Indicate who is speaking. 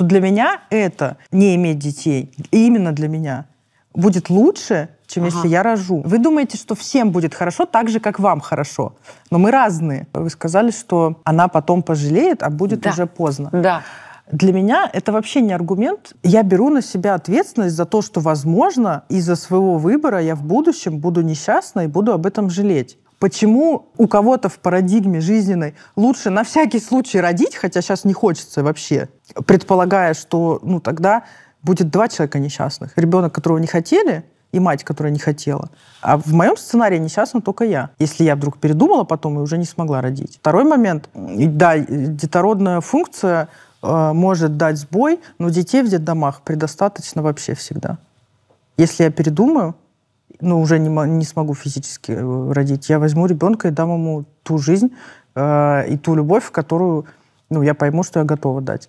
Speaker 1: то для меня это, не иметь детей, и именно для меня, будет лучше, чем ага. если я рожу. Вы думаете, что всем будет хорошо так же, как вам хорошо. Но мы разные. Вы сказали, что она потом пожалеет, а будет да. уже поздно. Да. Для меня это вообще не аргумент. Я беру на себя ответственность за то, что, возможно, из-за своего выбора я в будущем буду несчастна и буду об этом жалеть. Почему у кого-то в парадигме жизненной лучше на всякий случай родить, хотя сейчас не хочется вообще, предполагая, что ну, тогда будет два человека несчастных. Ребенок, которого не хотели, и мать, которая не хотела. А в моем сценарии несчастна только я, если я вдруг передумала потом и уже не смогла родить. Второй момент. Да, детородная функция э, может дать сбой, но детей в детдомах предостаточно вообще всегда. Если я передумаю, ну, уже не, не смогу физически э, родить, я возьму ребенка и дам ему ту жизнь э, и ту любовь, которую ну, я пойму, что я готова дать.